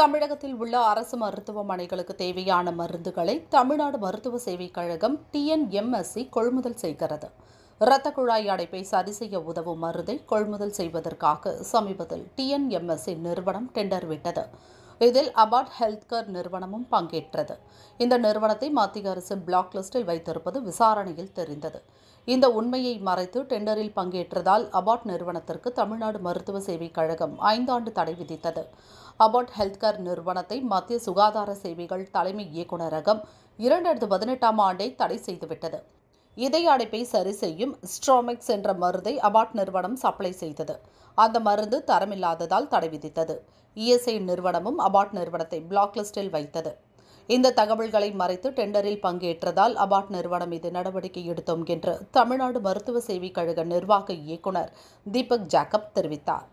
தமிழகத்தில் உள்ள அரசு மருத்துவமனைகளுக்கு தேவையான மருந்துகளை தமிழ்நாடு மருத்துவ சேவை கழகம் டிஎன்எம்எஸ்சி கொள்முதல் செய்கிறது இரத்த குழாய் அடைப்பை சரி செய்ய உதவும் மருந்தை கொள்முதல் செய்வதற்காக சமீபத்தில் டிஎன்எம்எஸ்சி நிறுவனம் டெண்டர் விட்டது இதில் அபாட் ஹெல்த் கேர் நிறுவனமும் பங்கேற்றது இந்த நிறுவனத்தை மத்திய அரசு பிளாக் லிஸ்டில் வைத்திருப்பது விசாரணையில் தெரிந்தது இந்த உண்மையை மறைத்து டெண்டரில் பங்கேற்றதால் அபாட் நிறுவனத்திற்கு தமிழ்நாடு மருத்துவ சேவை கழகம் ஐந்தாண்டு தடை விதித்தது அபாட் ஹெல்த் கேர் நிறுவனத்தை மத்திய சுகாதார சேவைகள் தலைமை இயக்குநரகம் இரண்டாயிரத்து பதினெட்டாம் ஆண்டை தடை செய்துவிட்டது இதய அடைப்பை சரி செய்யும் ஸ்ட்ரோமெக்ஸ் என்ற மருந்தை அபாட் நிறுவனம் சப்ளை செய்தது அந்த மருந்து தரமில்லாததால் தடை விதித்தது இஎஸ்ஐ e நிறுவனமும் அபாட் நிறுவனத்தை பிளாக் லிஸ்டில் வைத்தது இந்த தகவல்களை மறைத்து டெண்டரில் பங்கேற்றதால் அபாட் நிறுவனம் மீது நடவடிக்கை எடுத்தோம் என்று தமிழ்நாடு மருத்துவ சேவைக் கழக நிர்வாக இயக்குநர் தீபக் ஜாக்கப் தெரிவித்தார்